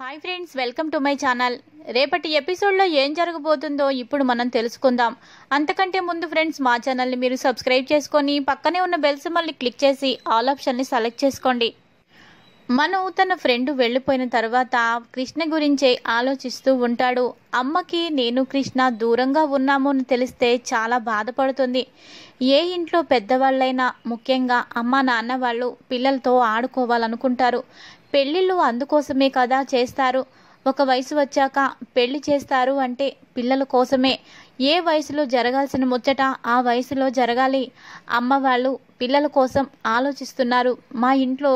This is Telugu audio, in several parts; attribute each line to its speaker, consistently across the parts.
Speaker 1: hi friends welcome to my channel రేపటి ఎపిసోడ్లో ఏం జరగబోతుందో ఇప్పుడు మనం తెలుసుకుందాం అంతకంటే ముందు ఫ్రెండ్స్ మా ఛానల్ని మీరు సబ్స్క్రైబ్ చేసుకొని పక్కనే ఉన్న బెల్స్ మళ్ళీ క్లిక్ చేసి ఆల్ ఆప్షన్ని సెలెక్ట్ చేసుకోండి మను తన ఫ్రెండ్ వెళ్ళిపోయిన తర్వాత కృష్ణ గురించే ఆలోచిస్తూ ఉంటాడు అమ్మకి నేను కృష్ణ దూరంగా ఉన్నాము అని తెలిస్తే చాలా బాధపడుతుంది ఏ ఇంట్లో పెద్దవాళ్ళైనా ముఖ్యంగా అమ్మ నాన్న వాళ్ళు పిల్లలతో ఆడుకోవాలనుకుంటారు పెళ్ళిళ్ళు అందుకోసమే కదా చేస్తారు ఒక వయసు వచ్చాక పెళ్లి చేస్తారు అంటే పిల్లల కోసమే ఏ వయసులో జరగాల్సిన ముచ్చట ఆ వయసులో జరగాలి అమ్మ వాళ్ళు పిల్లల కోసం ఆలోచిస్తున్నారు మా ఇంట్లో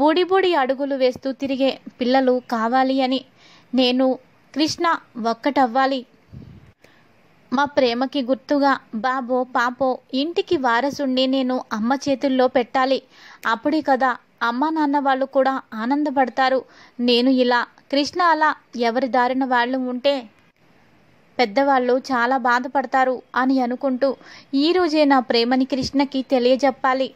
Speaker 1: బూడి బూడి అడుగులు వేస్తూ తిరిగే పిల్లలు కావాలి అని నేను కృష్ణ ఒక్కటవ్వాలి మా ప్రేమకి గుర్తుగా బాబో పాపో ఇంటికి వారసుండి నేను అమ్మ చేతుల్లో పెట్టాలి అప్పుడే కదా అమ్మ నాన్న వాళ్ళు కూడా ఆనందపడతారు నేను ఇలా కృష్ణ అలా ఎవరి దారిన వాళ్ళు ఉంటే పెద్దవాళ్ళు చాలా బాధపడతారు అని అనుకుంటూ ఈరోజే నా ప్రేమని కృష్ణకి తెలియజెప్పాలి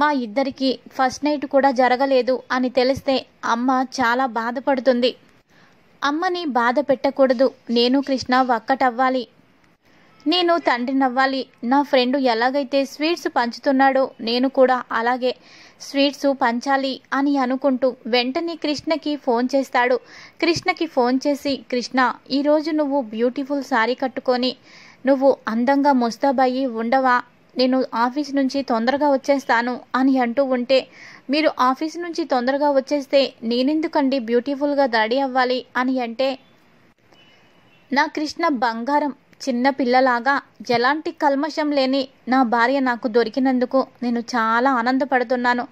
Speaker 1: మా ఇద్దరికి ఫస్ట్ నైట్ కూడా జరగలేదు అని తెలిస్తే అమ్మ చాలా బాధపడుతుంది అమ్మని బాధ పెట్టకూడదు నేను కృష్ణ ఒక్కటవ్వాలి నేను తండ్రి నవ్వాలి నా ఫ్రెండ్ ఎలాగైతే స్వీట్స్ పంచుతున్నాడో నేను కూడా అలాగే స్వీట్స్ పంచాలి అని అనుకుంటూ వెంటనే కృష్ణకి ఫోన్ చేస్తాడు కృష్ణకి ఫోన్ చేసి కృష్ణ ఈరోజు నువ్వు బ్యూటిఫుల్ శారీ కట్టుకొని నువ్వు అందంగా ముస్తాబయ్యి ఉండవా నేను ఆఫీస్ నుంచి తొందరగా వచ్చేస్తాను అని అంటూ ఉంటే మీరు ఆఫీస్ నుంచి తొందరగా వచ్చేస్తే నేనెందుకండి బ్యూటిఫుల్గా రెడీ అవ్వాలి అని అంటే నా కృష్ణ బంగారం చిన్న పిల్లలాగా ఎలాంటి కల్మషం లేని నా భార్య నాకు దొరికినందుకు నేను చాలా ఆనందపడుతున్నాను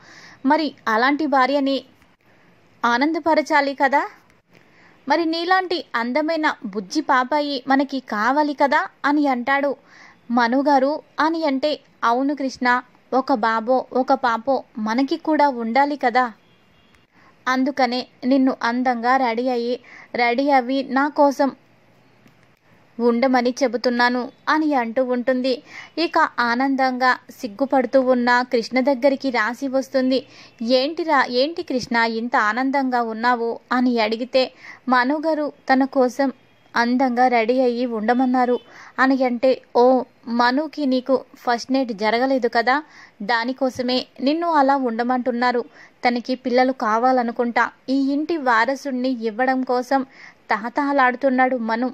Speaker 1: మరి అలాంటి భార్యని ఆనందపరచాలి కదా మరి నీలాంటి అందమైన బుజ్జి పాపాయి మనకి కావాలి కదా అని అంటాడు మనుగారు అని అంటే అవును కృష్ణ ఒక బాబో ఒక పాపో మనకి కూడా ఉండాలి కదా అందుకనే నిన్ను అందంగా రెడీ అయ్యి రెడీ అవి నా కోసం ఉండమని చెబుతున్నాను అని అంటూ ఉంటుంది ఇక ఆనందంగా సిగ్గుపడుతూ ఉన్న కృష్ణ దగ్గరికి రాసి వస్తుంది ఏంటిరా ఏంటి కృష్ణ ఇంత ఆనందంగా ఉన్నావు అని అడిగితే మనుగారు తన కోసం అందంగా రెడీ అయ్యి ఉండమన్నారు అని అంటే ఓ మనుకి నీకు ఫస్ట్ నైట్ జరగలేదు కదా దానికోసమే నిన్ను అలా ఉండమంటున్నారు తనకి పిల్లలు కావాలనుకుంటా ఈ ఇంటి వారసుణ్ణి ఇవ్వడం కోసం తహతహలాడుతున్నాడు మను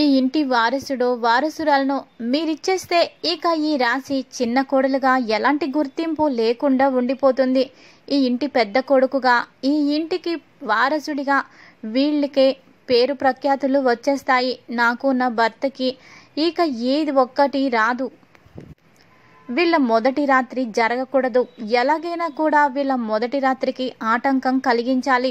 Speaker 1: ఈ ఇంటి వారసుడో వారసురాలను మీరిచ్చేస్తే ఇక ఈ రాశి చిన్న కోడలుగా ఎలాంటి గుర్తింపు లేకుండా ఉండిపోతుంది ఈ ఇంటి పెద్ద కొడుకుగా ఈ ఇంటికి వారసుడిగా వీళ్ళకే పేరు ప్రఖ్యాతులు వచ్చేస్తాయి నాకు నా భర్తకి ఇక ఏది ఒక్కటి రాదు వీళ్ళ మొదటి రాత్రి జరగకూడదు ఎలాగైనా కూడా వీళ్ళ మొదటి రాత్రికి ఆటంకం కలిగించాలి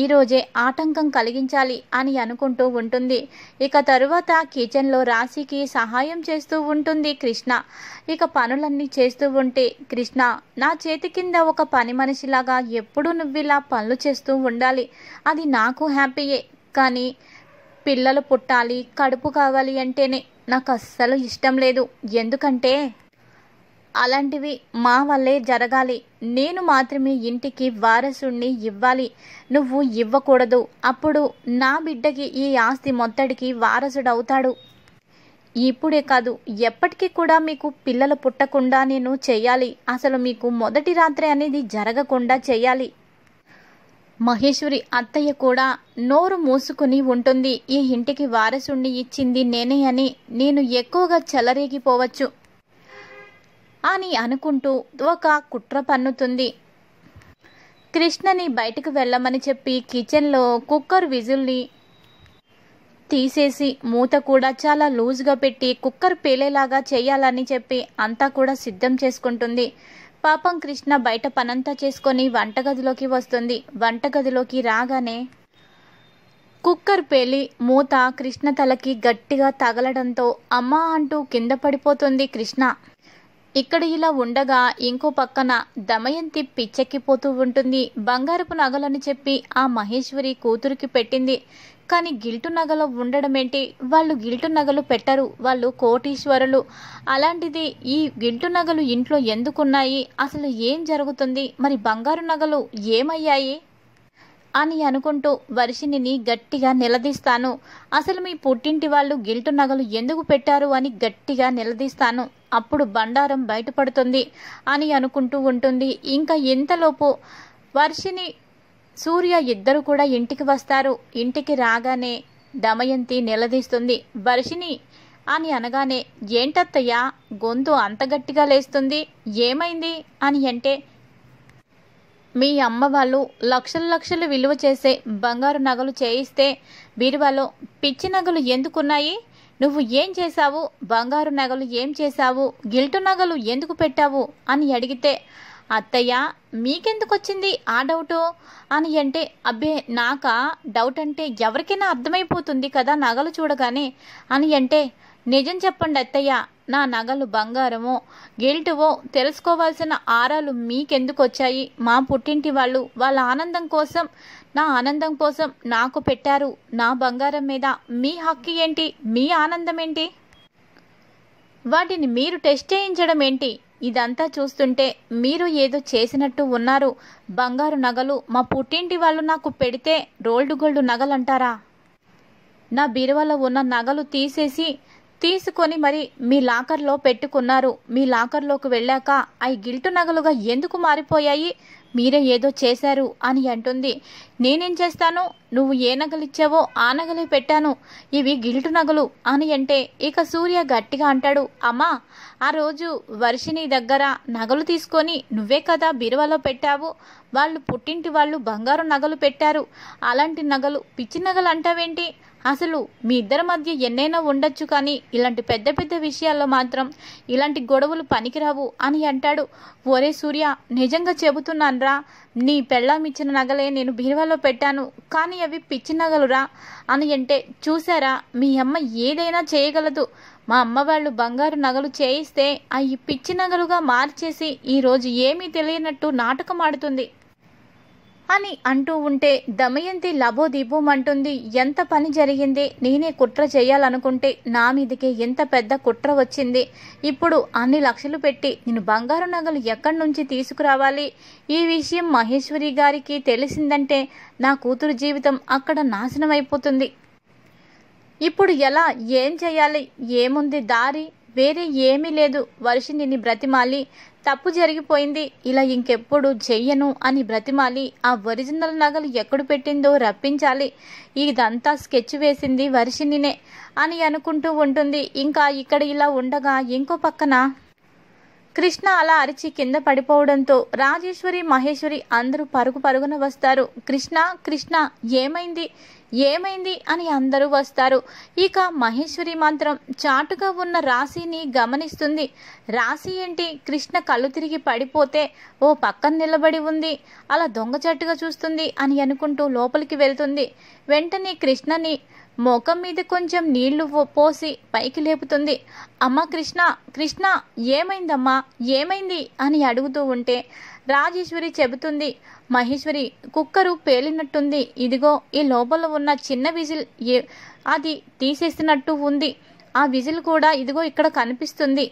Speaker 1: ఈరోజే ఆటంకం కలిగించాలి అని అనుకుంటూ ఉంటుంది ఇక తరువాత కిచెన్లో రాశికి సహాయం చేస్తూ ఉంటుంది కృష్ణ ఇక పనులన్నీ చేస్తూ ఉంటే కృష్ణ నా చేతి కింద ఒక పని మనిషిలాగా ఎప్పుడు నువ్వు ఇలా పనులు చేస్తూ ఉండాలి అది నాకు హ్యాపీయే కానీ పిల్లలు పుట్టాలి కడుపు కావాలి అంటేనే నాకు అస్సలు ఇష్టం లేదు ఎందుకంటే అలాంటివి మా వల్లే జరగాలి నేను మాత్రమే ఇంటికి వారసుణ్ణి ఇవ్వాలి నువ్వు ఇవ్వకూడదు అప్పుడు నా బిడ్డకి ఈ ఆస్తి మొత్తడికి వారసుడవుతాడు ఇప్పుడే కాదు ఎప్పటికీ కూడా మీకు పిల్లలు పుట్టకుండా నేను చేయాలి అసలు మీకు మొదటి రాత్రి అనేది జరగకుండా చేయాలి మహేశ్వరి అత్తయ్య కూడా నోరు మూసుకుని ఉంటుంది ఈ ఇంటికి వారసుణ్ణి ఇచ్చింది నేనే అని నేను ఎక్కువగా చెలరేగిపోవచ్చు అని అనుకుంటూ ఒక కుట్ర పన్నుతుంది కృష్ణని బయటకు వెళ్ళమని చెప్పి కిచెన్లో కుక్కర్ విజుల్ని తీసేసి మూత కూడా చాలా లూజ్గా పెట్టి కుక్కర్ పేలేలాగా చేయాలని చెప్పి అంతా కూడా సిద్ధం చేసుకుంటుంది పాపం కృష్ణ బయట పనంతా చేసుకొని వంటగదిలోకి వస్తుంది వంటగదిలోకి రాగానే కుక్కర్ పేలి మూత కృష్ణ తలకి గట్టిగా తగలడంతో అమ్మా అంటూ కింద పడిపోతుంది కృష్ణ ఇక్కడ ఇలా ఉండగా ఇంకో పక్కన దమయంతి పిచ్చెక్కిపోతూ ఉంటుంది బంగారపు నగలని చెప్పి ఆ మహేశ్వరి కూతురికి పెట్టింది కానీ గిల్టు నగలు ఉండడం ఏంటి వాళ్ళు గిల్టు నగలు పెట్టరు వాళ్ళు కోటీశ్వరులు అలాంటిది ఈ గిల్టు నగలు ఇంట్లో ఎందుకున్నాయి అసలు ఏం జరుగుతుంది మరి బంగారు నగలు ఏమయ్యాయి అని అనుకుంటూ వర్షిణిని గట్టిగా నిలదీస్తాను అసలు మీ పుట్టింటి వాళ్ళు గిల్టు నగలు ఎందుకు పెట్టారు అని గట్టిగా నిలదీస్తాను అప్పుడు బండారం బయటపడుతుంది అని అనుకుంటూ ఉంటుంది ఇంకా ఇంతలోపు వర్షిణి సూర్య ఇద్దరు కూడా ఇంటికి వస్తారు ఇంటికి రాగానే దమయంతి నిలదీస్తుంది వర్షిణి అని అనగానే ఏంటత్తయ్యా గొంతు అంత గట్టిగా లేస్తుంది ఏమైంది అని అంటే మీ అమ్మ వాళ్ళు లక్షల లక్షలు విలువ చేసే బంగారు నగలు చేయిస్తే బీరువాలో పిచ్చి నగలు ఎందుకున్నాయి నువ్వు ఏం చేశావు బంగారు నగలు ఏం చేశావు గిల్టు నగలు ఎందుకు పెట్టావు అని అడిగితే అత్తయ్య మీకెందుకు వచ్చింది ఆ డౌటు అని అంటే అబ్బే నాకా డౌట్ అంటే ఎవరికైనా అర్థమైపోతుంది కదా నగలు చూడగానే అని అంటే నిజం చెప్పండి అత్తయ్య నా నగలు బంగారమో గిల్టువో తెలుసుకోవాల్సిన ఆరాలు మీకెందుకు వచ్చాయి మా పుట్టింటి వాళ్ళు వాళ్ళ ఆనందం కోసం నా ఆనందం కోసం నాకు పెట్టారు నా బంగారం మీద మీ హక్కు ఏంటి మీ ఆనందం ఏంటి వాటిని మీరు టెస్ట్ చేయించడం ఏంటి ఇదంతా చూస్తుంటే మీరు ఏదో చేసినట్టు ఉన్నారు బంగారు నగలు మా పుట్టింటి వాళ్ళు నాకు పెడితే రోల్డ్ గోల్డ్ నగలు అంటారా నా బీరువాలో ఉన్న నగలు తీసేసి తీసుకొని మరి మీ లాకర్లో పెట్టుకున్నారు మీ లాకర్లోకి వెళ్ళాక అవి గిల్టు నగలుగా ఎందుకు మారిపోయాయి మీరే ఏదో చేశారు అని అంటుంది నేనేం చేస్తాను నువ్వు ఏ నగలు ఇచ్చావో ఆ నగలే పెట్టాను ఇవి గిల్టు నగలు అని అంటే ఇక సూర్య గట్టిగా అంటాడు అమ్మా ఆ రోజు వర్షిని దగ్గర నగలు తీసుకొని నువ్వే కదా బీరువాలో పెట్టావు వాళ్ళు పుట్టింటి వాళ్ళు బంగారు నగలు పెట్టారు అలాంటి నగలు పిచ్చి నగలు అంటావేంటి అసలు మీ ఇద్దరి మధ్య ఎన్నైనా ఉండొచ్చు కానీ ఇలాంటి పెద్ద పెద్ద విషయాల్లో మాత్రం ఇలాంటి గొడవలు పనికిరావు అని అంటాడు ఒరే సూర్య నిజంగా చెబుతున్నానురా నీ పెళ్ళాం ఇచ్చిన నగలే నేను బీరువాలో పెట్టాను కానీ అవి పిచ్చి నగలురా అని అంటే చూసారా మీ అమ్మ ఏదైనా చేయగలదు మా అమ్మ వాళ్ళు బంగారు నగలు చేయిస్తే అవి పిచ్చి నగలుగా మార్చేసి ఈరోజు ఏమీ తెలియనట్టు నాటకం ఆడుతుంది అని అంటూ ఉంటే దమయంతి లబోదిబోమంటుంది ఎంత పని జరిగింది నేనే కుట్ర చేయాలనుకుంటే నా మీదకే ఎంత పెద్ద కుట్ర వచ్చింది ఇప్పుడు అన్ని లక్షలు పెట్టి నేను బంగారు నగలు ఎక్కడి నుంచి తీసుకురావాలి ఈ విషయం మహేశ్వరి గారికి తెలిసిందంటే నా కూతురు జీవితం అక్కడ నాశనం అయిపోతుంది ఇప్పుడు ఎలా ఏం చేయాలి ఏముంది దారి వేరే ఏమీ లేదు వర్షిణిని బ్రతిమాలి తప్పు జరిగిపోయింది ఇలా ఇంకెప్పుడు చెయ్యను అని బ్రతిమాలి ఆ ఒరిజినల్ నగలు ఎక్కడ పెట్టిందో రప్పించాలి ఇదంతా స్కెచ్ వేసింది వర్షినినే అని అనుకుంటూ ఉంటుంది ఇంకా ఇక్కడ ఇలా ఉండగా ఇంకో పక్కన కృష్ణ అలా అరిచి కింద పడిపోవడంతో రాజేశ్వరి మహేశ్వరి అందరూ పరుగు పరుగున వస్తారు కృష్ణ కృష్ణ ఏమైంది ఏమైంది అని అందరూ వస్తారు ఇక మహేశ్వరి మాత్రం చాటుగా ఉన్న రాశిని గమనిస్తుంది రాశి ఏంటి కృష్ణ కళ్ళు తిరిగి పడిపోతే ఓ పక్కన నిలబడి ఉంది అలా దొంగచాటుగా చూస్తుంది అని అనుకుంటూ లోపలికి వెళ్తుంది వెంటనే కృష్ణని ముఖం మీద కొంచెం నీళ్లు పోసి పైకి లేపుతుంది అమ్మ కృష్ణ కృష్ణ ఏమైందమ్మా ఏమైంది అని అడుగుతూ ఉంటే రాజేశ్వరి చెబుతుంది మహేశ్వరి కుక్కరు పేలినట్టుంది ఇదిగో ఈ లోపల ఉన్న చిన్న విజిల్ ఏ అది తీసేసినట్టు ఉంది ఆ విజిల్ కూడా ఇదిగో ఇక్కడ కనిపిస్తుంది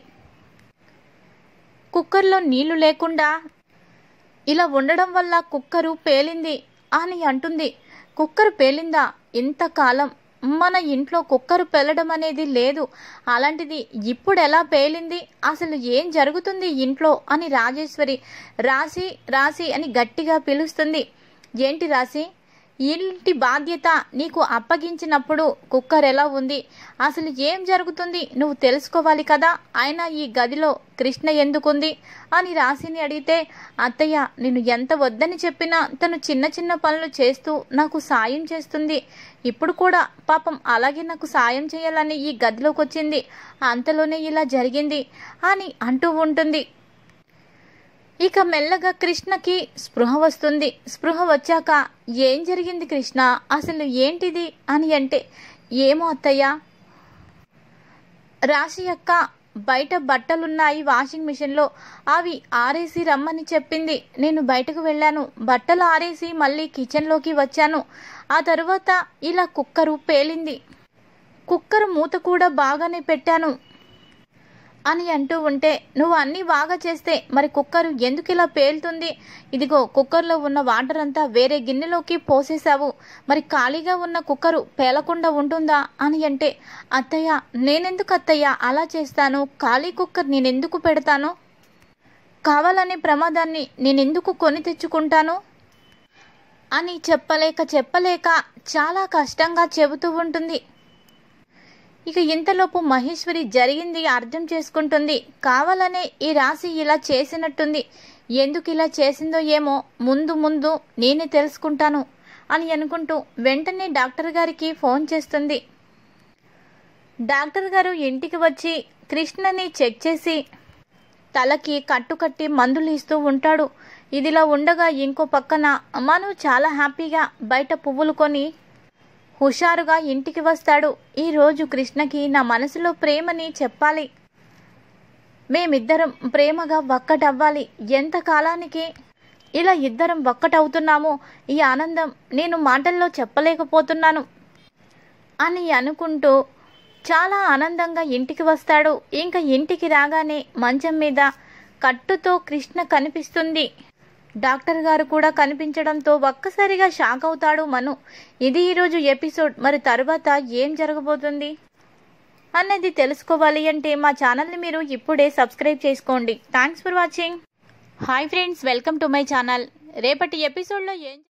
Speaker 1: కుక్కర్లో నీళ్లు లేకుండా ఇలా ఉండడం వల్ల కుక్కరు పేలింది అని అంటుంది కుక్కరు పేలిందా ఇంతకాలం మన ఇంట్లో కుక్కరు పెళ్ళడం అనేది లేదు అలాంటిది ఇప్పుడు ఎలా పేలింది అసలు ఏం జరుగుతుంది ఇంట్లో అని రాజేశ్వరి రాసి రాసి అని గట్టిగా పిలుస్తుంది ఏంటి రాసి ఇంటి బాధ్యత నీకు అప్పగించినప్పుడు కుక్కర్ ఎలా ఉంది అసలు ఏం జరుగుతుంది నువ్వు తెలుసుకోవాలి కదా ఆయన ఈ గదిలో కృష్ణ ఎందుకుంది అని రాసిని అడిగితే అత్తయ్య నేను ఎంత వద్దని చెప్పినా తను చిన్న చిన్న పనులు చేస్తూ నాకు సాయం చేస్తుంది ఇప్పుడు కూడా పాపం అలాగే నాకు సాయం చేయాలని ఈ గదిలోకి వచ్చింది అంతలోనే ఇలా జరిగింది అని అంటూ ఉంటుంది ఇక మెల్లగా కృష్ణకి స్పృహ వస్తుంది స్పృహ వచ్చాక ఏం జరిగింది కృష్ణ అసలు ఏంటిది అని అంటే ఏమో అత్తయ్య రాశి యొక్క బయట బట్టలున్నాయి వాషింగ్ మిషన్లో అవి ఆరేసి రమ్మని చెప్పింది నేను బయటకు వెళ్ళాను బట్టలు ఆరేసి మళ్ళీ కిచెన్లోకి వచ్చాను ఆ తరువాత ఇలా కుక్కరు పేలింది కుక్కర్ మూత కూడా బాగానే పెట్టాను అని అంటూ ఉంటే నువ్వు అన్నీ బాగా చేస్తే మరి కుక్కరు ఎందుకు ఇలా పేలుతుంది ఇదిగో కుక్కర్లో ఉన్న వాటర్ అంతా వేరే గిన్నెలోకి పోసేశావు మరి ఖాళీగా ఉన్న కుక్కరు పేలకుండా ఉంటుందా అని అంటే అత్తయ్య నేనెందుకు అత్తయ్య అలా చేస్తాను ఖాళీ కుక్కర్ నేనెందుకు పెడతాను కావాలనే ప్రమాదాన్ని నేనెందుకు కొని తెచ్చుకుంటాను అని చెప్పలేక చెప్పలేక చాలా కష్టంగా చెబుతూ ఉంటుంది ఇక ఇంతలోపు మహేశ్వరి జరిగింది అర్థం చేసుకుంటుంది కావాలనే ఈ రాశి ఇలా చేసినట్టుంది ఎందుకు ఇలా చేసిందో ఏమో ముందు ముందు నేనే తెలుసుకుంటాను అని అనుకుంటూ వెంటనే డాక్టర్ గారికి ఫోన్ చేస్తుంది డాక్టర్ గారు ఇంటికి వచ్చి కృష్ణని చెక్ చేసి తలకి కట్టుకట్టి మందులు ఇస్తూ ఉంటాడు ఇదిలా ఉండగా ఇంకో పక్కన అమ్మను చాలా హ్యాపీగా బయట పువ్వులు కొని హుషారుగా ఇంటికి వస్తాడు ఈరోజు కృష్ణకి నా మనసులో ప్రేమని చెప్పాలి మేమిద్దరం ప్రేమగా ఒక్కటవ్వాలి ఎంత కాలానికి ఇలా ఇద్దరం ఒక్కటవుతున్నామో ఈ ఆనందం నేను మాటల్లో చెప్పలేకపోతున్నాను అని అనుకుంటూ చాలా ఆనందంగా ఇంటికి వస్తాడు ఇంకా ఇంటికి రాగానే మంచం మీద కట్టుతో కృష్ణ కనిపిస్తుంది డాక్టర్ గారు కూడా కనిపించడంతో ఒక్కసారిగా షాక్ అవుతాడు మను ఇది ఈరోజు ఎపిసోడ్ మరి తరువాత ఏం జరగబోతుంది అన్నది తెలుసుకోవాలి అంటే మా ఛానల్ని మీరు ఇప్పుడే సబ్స్క్రైబ్ చేసుకోండి thanks for watching hi friends welcome to my channel రేపటి ఎపిసోడ్లో ఏం